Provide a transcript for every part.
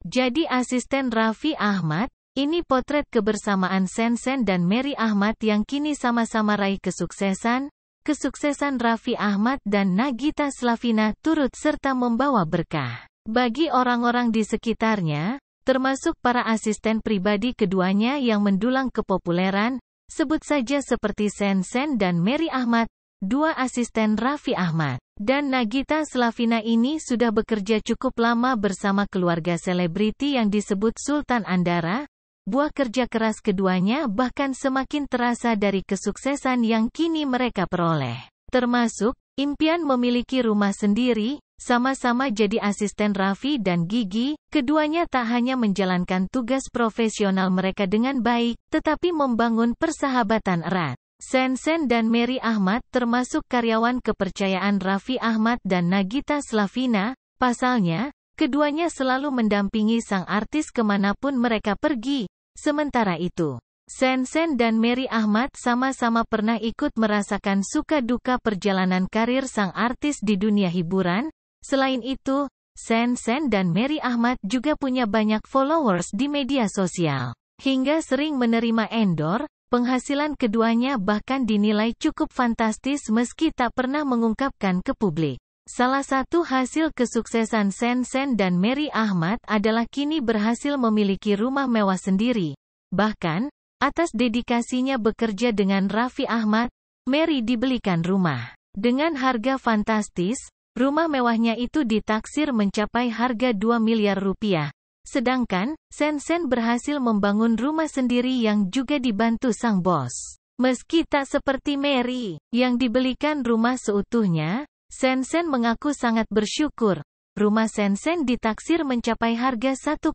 Jadi asisten Raffi Ahmad, ini potret kebersamaan Sensen dan Mary Ahmad yang kini sama-sama raih kesuksesan, kesuksesan Raffi Ahmad dan Nagita Slavina turut serta membawa berkah. Bagi orang-orang di sekitarnya, termasuk para asisten pribadi keduanya yang mendulang kepopuleran, sebut saja seperti Sensen dan Mary Ahmad, Dua asisten Raffi Ahmad dan Nagita Slavina ini sudah bekerja cukup lama bersama keluarga selebriti yang disebut Sultan Andara. Buah kerja keras keduanya bahkan semakin terasa dari kesuksesan yang kini mereka peroleh. Termasuk, impian memiliki rumah sendiri, sama-sama jadi asisten Raffi dan Gigi, keduanya tak hanya menjalankan tugas profesional mereka dengan baik, tetapi membangun persahabatan erat. Sensen dan Mary Ahmad, termasuk karyawan kepercayaan Raffi Ahmad dan Nagita Slavina, pasalnya, keduanya selalu mendampingi sang artis kemanapun mereka pergi. Sementara itu, Sensen dan Mary Ahmad sama-sama pernah ikut merasakan suka duka perjalanan karir sang artis di dunia hiburan. Selain itu, Sensen dan Mary Ahmad juga punya banyak followers di media sosial, hingga sering menerima endor, Penghasilan keduanya bahkan dinilai cukup fantastis meski tak pernah mengungkapkan ke publik. Salah satu hasil kesuksesan Sen Sen dan Mary Ahmad adalah kini berhasil memiliki rumah mewah sendiri. Bahkan, atas dedikasinya bekerja dengan Raffi Ahmad, Mary dibelikan rumah. Dengan harga fantastis, rumah mewahnya itu ditaksir mencapai harga 2 miliar rupiah. Sedangkan, Sen sen berhasil membangun rumah sendiri yang juga dibantu sang bos. Meski tak seperti Mary, yang dibelikan rumah seutuhnya, Sen sen mengaku sangat bersyukur. Rumah Sen sen ditaksir mencapai harga 1,7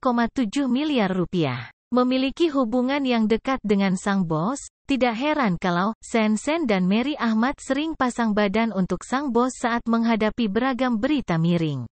miliar rupiah. Memiliki hubungan yang dekat dengan sang bos, tidak heran kalau Sen sen dan Mary Ahmad sering pasang badan untuk sang bos saat menghadapi beragam berita miring.